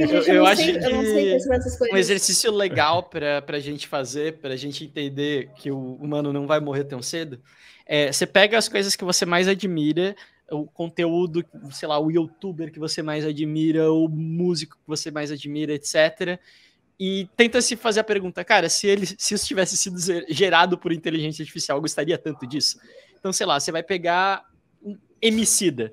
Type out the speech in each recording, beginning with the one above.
gente, eu, eu, acho sei, que eu um exercício legal para a gente fazer, para a gente entender que o humano não vai morrer tão cedo, é, você pega as coisas que você mais admira, o conteúdo, sei lá, o youtuber que você mais admira, o músico que você mais admira, etc., e tenta se fazer a pergunta, cara, se ele se isso tivesse sido gerado por inteligência artificial, gostaria tanto disso? Então, sei lá, você vai pegar um Emicida.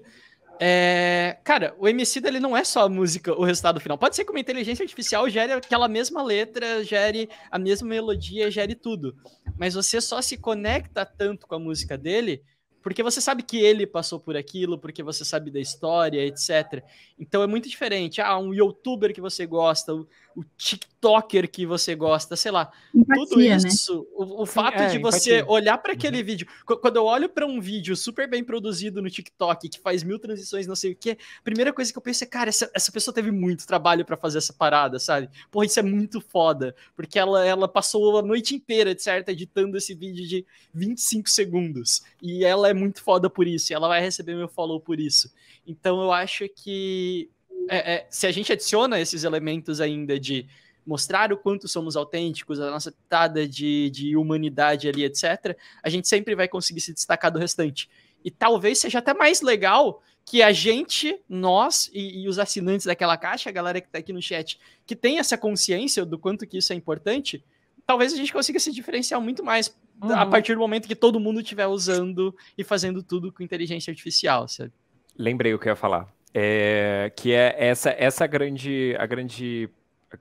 É, cara, o MC dele não é só a música, o resultado final. Pode ser que uma inteligência artificial gere aquela mesma letra, gere a mesma melodia, gere tudo. Mas você só se conecta tanto com a música dele porque você sabe que ele passou por aquilo, porque você sabe da história, etc. Então é muito diferente. Ah, um youtuber que você gosta, o, o TikTok TikToker que você gosta, sei lá. Empatia, tudo né? isso, né? o, o Sim, fato é, de você empatia. olhar para aquele uhum. vídeo. Quando eu olho para um vídeo super bem produzido no TikTok, que faz mil transições, não sei o quê, a primeira coisa que eu penso é, cara, essa, essa pessoa teve muito trabalho para fazer essa parada, sabe? Porra, isso é muito foda, porque ela, ela passou a noite inteira, de certo, editando esse vídeo de 25 segundos. E ela é muito foda por isso, e ela vai receber meu follow por isso. Então eu acho que é, é, se a gente adiciona esses elementos ainda de mostrar o quanto somos autênticos, a nossa pitada de, de humanidade ali, etc., a gente sempre vai conseguir se destacar do restante. E talvez seja até mais legal que a gente, nós e, e, os assinantes daquela caixa, a galera que está aqui no chat, que tem essa consciência do quanto que isso é importante, talvez a gente consiga se diferenciar muito mais uhum. a partir do momento que todo mundo estiver usando e fazendo tudo com inteligência artificial, sabe? Lembrei o que eu ia falar. É, que é essa, essa grande, a grande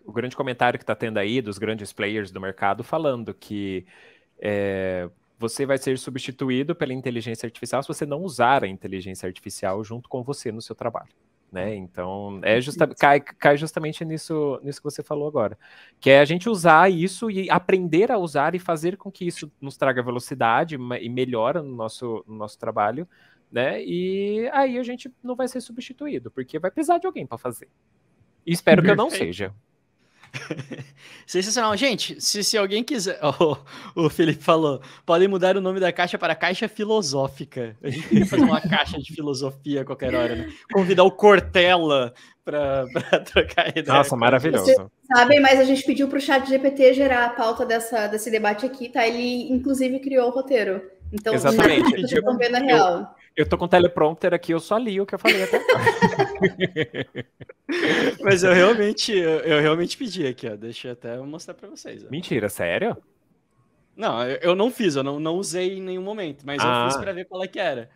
o grande comentário que está tendo aí dos grandes players do mercado falando que é, você vai ser substituído pela inteligência artificial se você não usar a inteligência artificial junto com você no seu trabalho. Né? Então, é justa cai, cai, justamente nisso, nisso que você falou agora. Que é a gente usar isso e aprender a usar e fazer com que isso nos traga velocidade e melhora no nosso, no nosso trabalho, né? E aí a gente não vai ser substituído, porque vai precisar de alguém para fazer. E espero que eu não seja. Sensacional. Gente, se, se alguém quiser. Oh, o Felipe falou: podem mudar o nome da caixa para Caixa Filosófica. A gente que fazer uma caixa de filosofia a qualquer hora, né? Convidar o Cortella para trocar ideia. Nossa, maravilhoso. sabem, mas a gente pediu para o chat GPT gerar a pauta dessa, desse debate aqui, tá? Ele, inclusive, criou o roteiro. Então, Exatamente. vendo a real. Eu tô com teleprompter aqui, eu só li o que eu falei até agora. Mas eu realmente, eu, eu, realmente pedi aqui, ó. Deixa eu até mostrar pra vocês. Ó. Mentira, sério? Não, eu, eu, não fiz, eu não, não usei em nenhum momento, mas ah. eu fiz ah. pra ver qual é que era.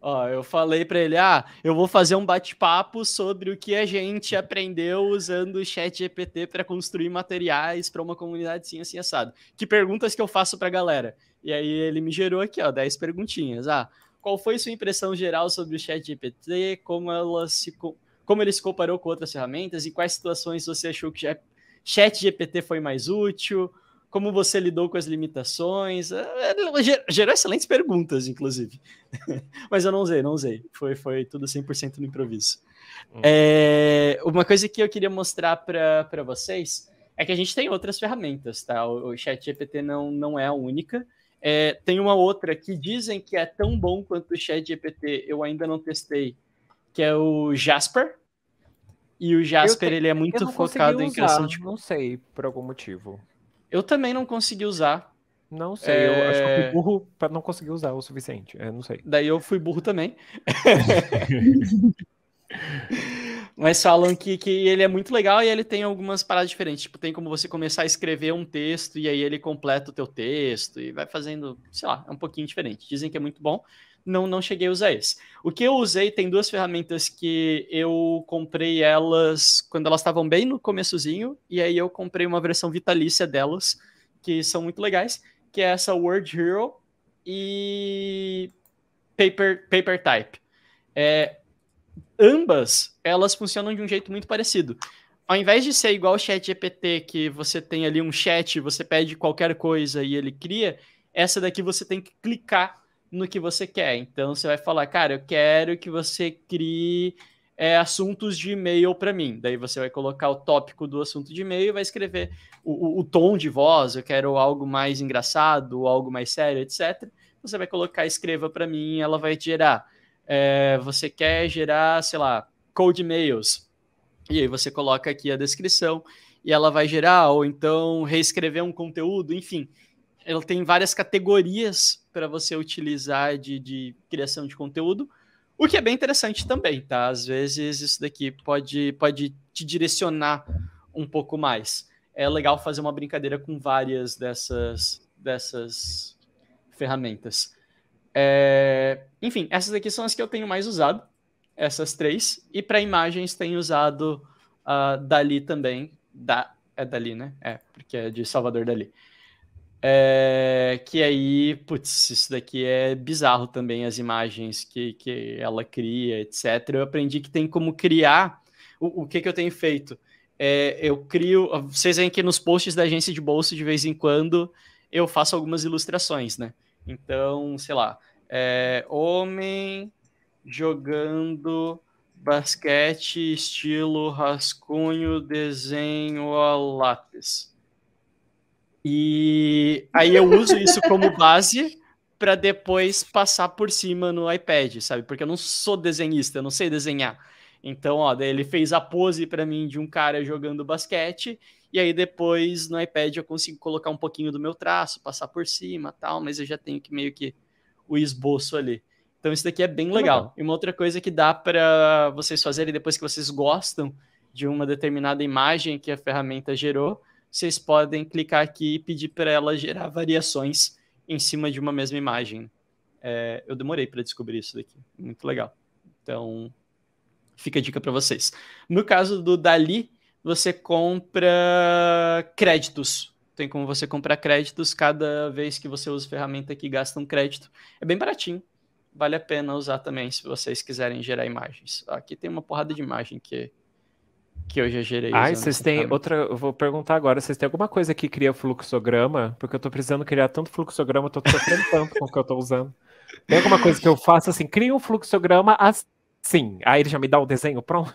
Ó, eu falei para ele, ah, eu vou fazer um bate-papo sobre o que a gente aprendeu usando o chat GPT para construir materiais para uma comunidade assim, assim, assado. Que perguntas que eu faço pra galera? E aí ele me gerou aqui, ó, 10 perguntinhas. Ah, qual foi sua impressão geral sobre o Chat GPT? Como ela se como ele se comparou com outras ferramentas? Em quais situações você achou que já Chat GPT foi mais útil? Como você lidou com as limitações? É, é, gerou excelentes perguntas, inclusive. Mas eu não usei, não usei. Foi, foi tudo 100% no improviso. Hum. É, uma coisa que eu queria mostrar para vocês é que a gente tem outras ferramentas, tá? O, o não, não é a única. É, tem uma outra que dizem que é tão bom quanto o Chat GPT, eu ainda não testei, que é o Jasper. E o Jasper, ele é muito focado em criação de. Não sei, por algum motivo. Eu também não consegui usar. Não sei, é... eu acho que eu fui é. burro para não conseguir usar o suficiente. É, não sei. Daí eu fui burro também. Mas falam que, que ele é muito legal e ele tem algumas paradas diferentes. Tipo, tem como você começar a escrever um texto e aí ele completa o teu texto e vai fazendo, sei lá, é um pouquinho diferente. Dizem que é muito bom. Não, não cheguei a usar esse. O que eu usei tem duas ferramentas que eu comprei elas quando elas estavam bem no começozinho e aí eu comprei uma versão vitalícia delas que são muito legais, que é essa Word Hero e Paper, Paper Type. É, ambas elas funcionam de um jeito muito parecido. Ao invés de ser igual o chat GPT, que você tem ali um chat, você pede qualquer coisa e ele cria, essa daqui você tem que clicar no que você quer. Então você vai falar, cara, eu quero que você crie é, assuntos de e-mail para mim. Daí você vai colocar o tópico do assunto de e-mail e vai escrever o, o, o tom de voz, eu quero algo mais engraçado, algo mais sério, etc. Você vai colocar escreva para mim e ela vai gerar é, você quer gerar, sei lá, cold mails. E aí você coloca aqui a descrição e ela vai gerar, ou então reescrever um conteúdo, enfim. Ela tem várias categorias para você utilizar de, de criação de conteúdo, o que é bem interessante também, tá? Às vezes isso daqui pode, pode te direcionar um pouco mais. É legal fazer uma brincadeira com várias dessas, dessas ferramentas. É... Enfim, essas aqui são as que eu tenho mais usado, essas três. E para imagens tenho usado a uh, Dali também. Da... É Dali, né? É, porque é de Salvador Dali. É... Que aí, putz, isso daqui é bizarro também, as imagens que, que ela cria, etc. Eu aprendi que tem como criar. O, o que, que eu tenho feito? É, eu crio. Vocês veem que nos posts da agência de bolsa, de vez em quando, eu faço algumas ilustrações, né? Então, sei lá, é, homem jogando basquete estilo rascunho desenho a lápis. E aí eu uso isso como base para depois passar por cima no iPad, sabe? Porque eu não sou desenhista, eu não sei desenhar. Então, ó, ele fez a pose para mim de um cara jogando basquete, e aí depois no iPad eu consigo colocar um pouquinho do meu traço, passar por cima, tal, mas eu já tenho que meio que o esboço ali. Então isso daqui é bem ah, legal. E uma outra coisa que dá para vocês fazerem depois que vocês gostam de uma determinada imagem que a ferramenta gerou, vocês podem clicar aqui e pedir para ela gerar variações em cima de uma mesma imagem. É, eu demorei para descobrir isso daqui. Muito legal. Então, fica a dica para vocês. No caso do Dali, você compra créditos tem como você comprar créditos cada vez que você usa ferramenta que gasta um crédito. É bem baratinho. Vale a pena usar também se vocês quiserem gerar imagens. Aqui tem uma porrada de imagem que, que eu já gerei. Ah, vocês têm outra. Eu vou perguntar agora: vocês têm alguma coisa que cria fluxograma? Porque eu tô precisando criar tanto fluxograma, tô sofrendo tanto com o que eu tô usando. Tem alguma coisa que eu faço assim, cria um fluxograma assim. Aí ele já me dá o um desenho pronto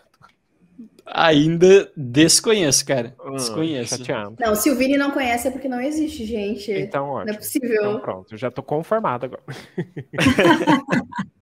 ainda desconheço, cara. Hum, desconheço. Chateando. Não, se o Vini não conhece é porque não existe, gente. Então, ótimo. Não é então, possível. Então, pronto, eu já tô conformado agora.